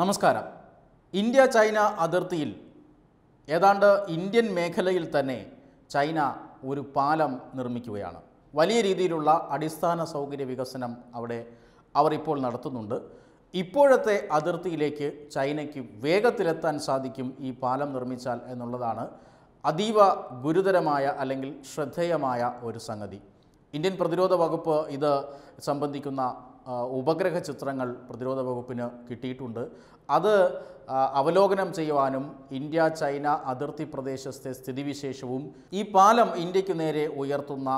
നമസ്കാരം India China അതിർത്തിയിൽ ഏതാണ്ട് ഇന്ത്യൻ മേഖലയിൽ തന്നെ ചൈന ഒരു പാലം നിർമ്മിക്കുകയാണ് വലിയ രീതിയിലുള്ള അടിസ്ഥാന സൗകര്യ വികസനം അവിടെ അവർ ഇപ്പോൾ നടത്തുന്നുണ്ട് ഇപ്പോഴത്തെ അതിർത്തിയിലേക്ക് ചൈനയ്ക്ക് വേഗത്തിലെത്താൻ സാധിക്കും ഈ പാലം നിർമ്മിച്ചാൽ എന്നുള്ളതാണ് അതീവ ഗുരുതരമായ അല്ലെങ്കിൽ ശ്രദ്ധേയമായ ഒരു സംഗതി ഇന്ത്യൻ പ്രതിരോധ വകുപ്പ് ഇത് സംബന്ധിക്കുന്ന ഉപഗ്രഹ ചിത്രങ്ങൾ പ്രതിരോധ വകുപ്പിന് കിട്ടിയിട്ടുണ്ട് അത് അവലോകനം ചെയ്യുവാനും ഇന്ത്യ ചൈന അതിർത്തി പ്രദേശത്തെ സ്ഥിതിവിശേഷവും ഈ പാലം ഇന്ത്യക്ക് നേരെ ഉയർത്തുന്ന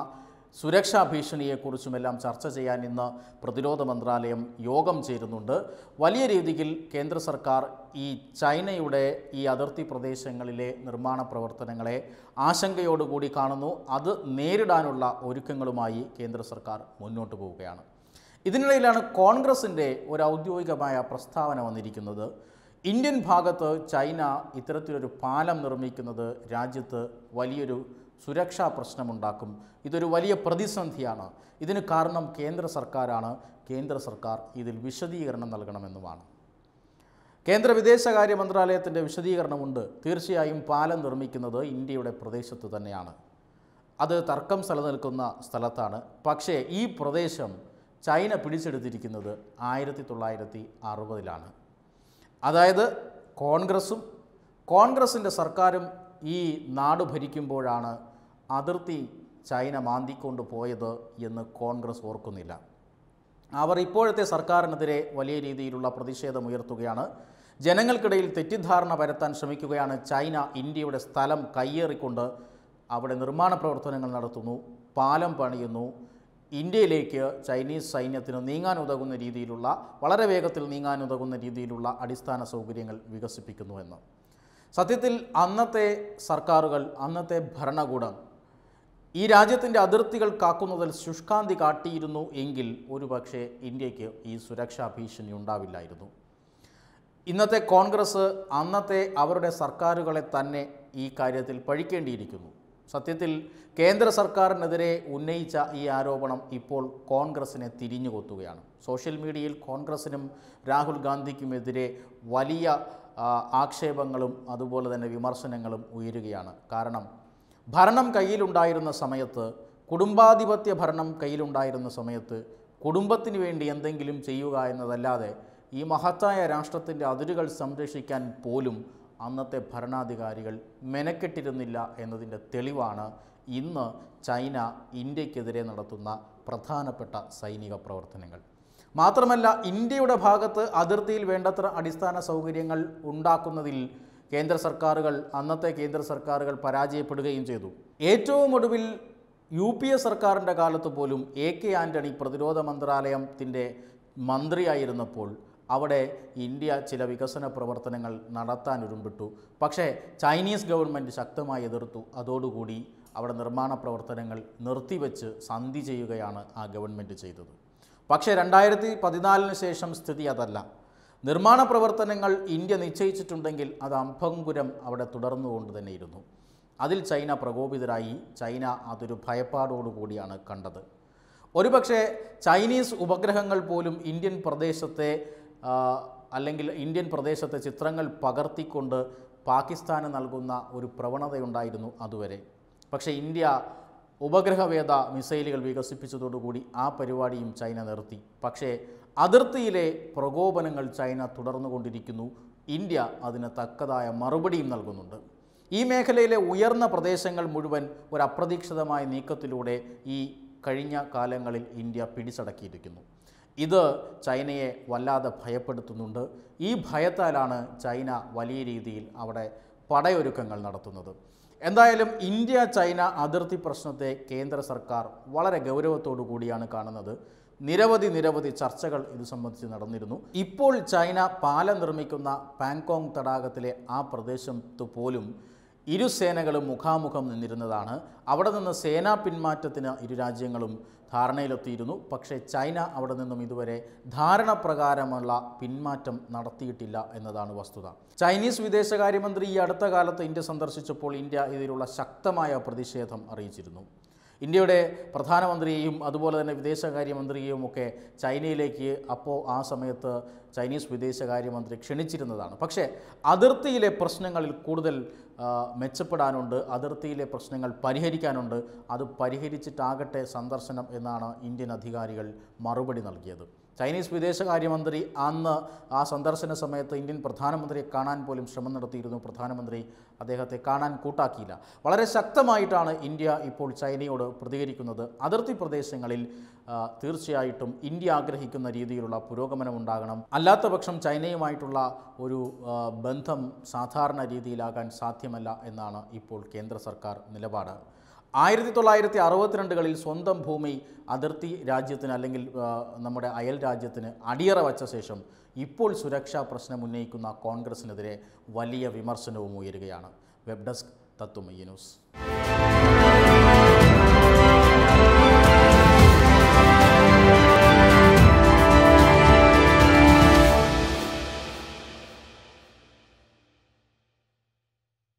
സുരക്ഷാ ഭീഷണിയെക്കുറിച്ചുമെല്ലാം ചർച്ച ചെയ്യാൻ ഇന്ന് പ്രതിരോധ മന്ത്രാലയം യോഗം ചേരുന്നുണ്ട് വലിയ രീതിയിൽ കേന്ദ്ര സർക്കാർ ഈ ചൈനയുടെ ഈ അതിർത്തി പ്രദേശങ്ങളിലെ നിർമ്മാണ പ്രവർത്തനങ്ങളെ ആശങ്കയോടുകൂടി കാണുന്നു അത് നേരിടാനുള്ള ഒരുക്കങ്ങളുമായി കേന്ദ്ര സർക്കാർ മുന്നോട്ട് പോവുകയാണ് ഇതിനിടയിലാണ് കോൺഗ്രസിൻ്റെ ഒരു ഔദ്യോഗികമായ പ്രസ്താവന വന്നിരിക്കുന്നത് ഇന്ത്യൻ ഭാഗത്ത് ചൈന ഇത്തരത്തിലൊരു പാലം നിർമ്മിക്കുന്നത് രാജ്യത്ത് വലിയൊരു സുരക്ഷാ പ്രശ്നമുണ്ടാക്കും ഇതൊരു വലിയ പ്രതിസന്ധിയാണ് ഇതിന് കാരണം കേന്ദ്ര സർക്കാരാണ് കേന്ദ്ര സർക്കാർ ഇതിൽ വിശദീകരണം നൽകണമെന്നുമാണ് കേന്ദ്ര വിദേശകാര്യ മന്ത്രാലയത്തിൻ്റെ വിശദീകരണമുണ്ട് തീർച്ചയായും പാലം നിർമ്മിക്കുന്നത് ഇന്ത്യയുടെ പ്രദേശത്ത് തന്നെയാണ് അത് തർക്കം നിൽക്കുന്ന സ്ഥലത്താണ് പക്ഷേ ഈ പ്രദേശം ചൈന പിടിച്ചെടുത്തിരിക്കുന്നത് ആയിരത്തി തൊള്ളായിരത്തി അറുപതിലാണ് അതായത് കോൺഗ്രസും കോൺഗ്രസിൻ്റെ സർക്കാരും ഈ നാട് ഭരിക്കുമ്പോഴാണ് അതിർത്തി ചൈന മാന്തിക്കൊണ്ട് പോയത് എന്ന് കോൺഗ്രസ് ഓർക്കുന്നില്ല അവർ ഇപ്പോഴത്തെ സർക്കാരിനെതിരെ വലിയ രീതിയിലുള്ള പ്രതിഷേധമുയർത്തുകയാണ് ജനങ്ങൾക്കിടയിൽ തെറ്റിദ്ധാരണ പരത്താൻ ശ്രമിക്കുകയാണ് ചൈന ഇന്ത്യയുടെ സ്ഥലം കയ്യേറിക്കൊണ്ട് അവിടെ നിർമ്മാണ പ്രവർത്തനങ്ങൾ നടത്തുന്നു പാലം പണിയുന്നു ഇന്ത്യയിലേക്ക് ചൈനീസ് സൈന്യത്തിന് നീങ്ങാനുതകുന്ന രീതിയിലുള്ള വളരെ വേഗത്തിൽ നീങ്ങാനുതകുന്ന രീതിയിലുള്ള അടിസ്ഥാന സൗകര്യങ്ങൾ വികസിപ്പിക്കുന്നുവെന്ന് സത്യത്തിൽ അന്നത്തെ സർക്കാരുകൾ അന്നത്തെ ഭരണകൂടം ഈ രാജ്യത്തിൻ്റെ അതിർത്തികൾ കാക്കുന്നതിൽ ശുഷ്കാന്തി കാട്ടിയിരുന്നു എങ്കിൽ പക്ഷേ ഇന്ത്യക്ക് ഈ സുരക്ഷാ ഭീഷണി ഉണ്ടാവില്ലായിരുന്നു ഇന്നത്തെ കോൺഗ്രസ് അന്നത്തെ അവരുടെ സർക്കാരുകളെ തന്നെ ഈ കാര്യത്തിൽ പഴിക്കേണ്ടിയിരിക്കുന്നു സത്യത്തിൽ കേന്ദ്ര സർക്കാരിനെതിരെ ഉന്നയിച്ച ഈ ആരോപണം ഇപ്പോൾ കോൺഗ്രസിനെ തിരിഞ്ഞുകൊത്തുകയാണ് സോഷ്യൽ മീഡിയയിൽ കോൺഗ്രസിനും രാഹുൽ ഗാന്ധിക്കുമെതിരെ വലിയ ആക്ഷേപങ്ങളും അതുപോലെ തന്നെ വിമർശനങ്ങളും ഉയരുകയാണ് കാരണം ഭരണം കയ്യിലുണ്ടായിരുന്ന സമയത്ത് കുടുംബാധിപത്യ ഭരണം കയ്യിലുണ്ടായിരുന്ന സമയത്ത് കുടുംബത്തിന് വേണ്ടി എന്തെങ്കിലും ചെയ്യുക എന്നതല്ലാതെ ഈ മഹത്തായ രാഷ്ട്രത്തിൻ്റെ അതിരുകൾ സംരക്ഷിക്കാൻ പോലും അന്നത്തെ ഭരണാധികാരികൾ മെനക്കെട്ടിരുന്നില്ല എന്നതിൻ്റെ തെളിവാണ് ഇന്ന് ചൈന ഇന്ത്യക്കെതിരെ നടത്തുന്ന പ്രധാനപ്പെട്ട സൈനിക പ്രവർത്തനങ്ങൾ മാത്രമല്ല ഇന്ത്യയുടെ ഭാഗത്ത് അതിർത്തിയിൽ വേണ്ടത്ര അടിസ്ഥാന സൗകര്യങ്ങൾ ഉണ്ടാക്കുന്നതിൽ കേന്ദ്ര സർക്കാരുകൾ അന്നത്തെ കേന്ദ്ര സർക്കാരുകൾ പരാജയപ്പെടുകയും ചെയ്തു ഏറ്റവും ഒടുവിൽ യു പി എ സർക്കാരിൻ്റെ കാലത്ത് പോലും എ കെ ആൻ്റണി പ്രതിരോധ മന്ത്രാലയത്തിൻ്റെ മന്ത്രിയായിരുന്നപ്പോൾ അവിടെ ഇന്ത്യ ചില വികസന പ്രവർത്തനങ്ങൾ നടത്താൻ ഉരുമ്പിട്ടു പക്ഷേ ചൈനീസ് ഗവൺമെൻറ് ശക്തമായി എതിർത്തു അതോടുകൂടി അവിടെ നിർമ്മാണ പ്രവർത്തനങ്ങൾ നിർത്തിവെച്ച് സന്ധി ചെയ്യുകയാണ് ആ ഗവൺമെൻറ് ചെയ്തത് പക്ഷേ രണ്ടായിരത്തി പതിനാലിന് ശേഷം സ്ഥിതി അതല്ല നിർമ്മാണ പ്രവർത്തനങ്ങൾ ഇന്ത്യ നിശ്ചയിച്ചിട്ടുണ്ടെങ്കിൽ അത് അംഭംഗുരം അവിടെ തുടർന്നുകൊണ്ട് തന്നെയിരുന്നു അതിൽ ചൈന പ്രകോപിതരായി ചൈന അതൊരു ഭയപ്പാടോടുകൂടിയാണ് കണ്ടത് ഒരുപക്ഷെ ചൈനീസ് ഉപഗ്രഹങ്ങൾ പോലും ഇന്ത്യൻ പ്രദേശത്തെ അല്ലെങ്കിൽ ഇന്ത്യൻ പ്രദേശത്തെ ചിത്രങ്ങൾ പകർത്തിക്കൊണ്ട് പാകിസ്ഥാന് നൽകുന്ന ഒരു പ്രവണതയുണ്ടായിരുന്നു അതുവരെ പക്ഷേ ഇന്ത്യ ഉപഗ്രഹവേദ മിസൈലുകൾ വികസിപ്പിച്ചതോടുകൂടി ആ പരിപാടിയും ചൈന നിർത്തി പക്ഷേ അതിർത്തിയിലെ പ്രകോപനങ്ങൾ ചൈന തുടർന്നുകൊണ്ടിരിക്കുന്നു ഇന്ത്യ അതിന് തക്കതായ മറുപടിയും നൽകുന്നുണ്ട് ഈ മേഖലയിലെ ഉയർന്ന പ്രദേശങ്ങൾ മുഴുവൻ ഒരു അപ്രതീക്ഷിതമായ നീക്കത്തിലൂടെ ഈ കഴിഞ്ഞ കാലങ്ങളിൽ ഇന്ത്യ പിടിച്ചടക്കിയിരിക്കുന്നു ഇത് ചൈനയെ വല്ലാതെ ഭയപ്പെടുത്തുന്നുണ്ട് ഈ ഭയത്താലാണ് ചൈന വലിയ രീതിയിൽ അവിടെ പടയൊരുക്കങ്ങൾ നടത്തുന്നത് എന്തായാലും ഇന്ത്യ ചൈന അതിർത്തി പ്രശ്നത്തെ കേന്ദ്ര സർക്കാർ വളരെ ഗൗരവത്തോടു കൂടിയാണ് കാണുന്നത് നിരവധി നിരവധി ചർച്ചകൾ ഇത് സംബന്ധിച്ച് നടന്നിരുന്നു ഇപ്പോൾ ചൈന പാലം നിർമ്മിക്കുന്ന പാങ്കോങ് തടാകത്തിലെ ആ പ്രദേശത്ത് പോലും ഇരു സേനകളും മുഖാമുഖം നിന്നിരുന്നതാണ് അവിടെ നിന്ന് സേനാ പിന്മാറ്റത്തിന് ഇരു രാജ്യങ്ങളും ധാരണയിലെത്തിയിരുന്നു പക്ഷേ ചൈന അവിടെ നിന്നും ഇതുവരെ ധാരണ പ്രകാരമുള്ള പിന്മാറ്റം നടത്തിയിട്ടില്ല എന്നതാണ് വസ്തുത ചൈനീസ് വിദേശകാര്യമന്ത്രി ഈ അടുത്ത കാലത്ത് ഇന്ത്യ സന്ദർശിച്ചപ്പോൾ ഇന്ത്യ ഇതിലുള്ള ശക്തമായ പ്രതിഷേധം അറിയിച്ചിരുന്നു ഇന്ത്യയുടെ പ്രധാനമന്ത്രിയെയും അതുപോലെ തന്നെ വിദേശകാര്യമന്ത്രിയെയും ഒക്കെ ചൈനയിലേക്ക് അപ്പോൾ ആ സമയത്ത് ചൈനീസ് വിദേശകാര്യമന്ത്രി ക്ഷണിച്ചിരുന്നതാണ് പക്ഷേ അതിർത്തിയിലെ പ്രശ്നങ്ങളിൽ കൂടുതൽ മെച്ചപ്പെടാനുണ്ട് അതിർത്തിയിലെ പ്രശ്നങ്ങൾ പരിഹരിക്കാനുണ്ട് അത് പരിഹരിച്ചിട്ടാകട്ടെ സന്ദർശനം എന്നാണ് ഇന്ത്യൻ അധികാരികൾ മറുപടി നൽകിയത് ചൈനീസ് വിദേശകാര്യമന്ത്രി അന്ന് ആ സന്ദർശന സമയത്ത് ഇന്ത്യൻ പ്രധാനമന്ത്രിയെ കാണാൻ പോലും ശ്രമം നടത്തിയിരുന്നു പ്രധാനമന്ത്രി അദ്ദേഹത്തെ കാണാൻ കൂട്ടാക്കിയില്ല വളരെ ശക്തമായിട്ടാണ് ഇന്ത്യ ഇപ്പോൾ ചൈനയോട് പ്രതികരിക്കുന്നത് അതിർത്തി പ്രദേശങ്ങളിൽ തീർച്ചയായിട്ടും ഇന്ത്യ ആഗ്രഹിക്കുന്ന രീതിയിലുള്ള പുരോഗമനം ഉണ്ടാകണം അല്ലാത്ത പക്ഷം ചൈനയുമായിട്ടുള്ള ഒരു ബന്ധം സാധാരണ രീതിയിലാകാൻ സാധ്യമല്ല എന്നാണ് ഇപ്പോൾ കേന്ദ്ര സർക്കാർ നിലപാട് ആയിരത്തി തൊള്ളായിരത്തി അറുപത്തിരണ്ടുകളിൽ സ്വന്തം ഭൂമി അതിർത്തി രാജ്യത്തിന് അല്ലെങ്കിൽ നമ്മുടെ അയൽ രാജ്യത്തിന് അടിയറ വച്ച ശേഷം ഇപ്പോൾ സുരക്ഷാ പ്രശ്നം ഉന്നയിക്കുന്ന കോൺഗ്രസിനെതിരെ വലിയ വിമർശനവും ഉയരുകയാണ് വെബ് ഡെസ്ക് തത്വമയി ന്യൂസ്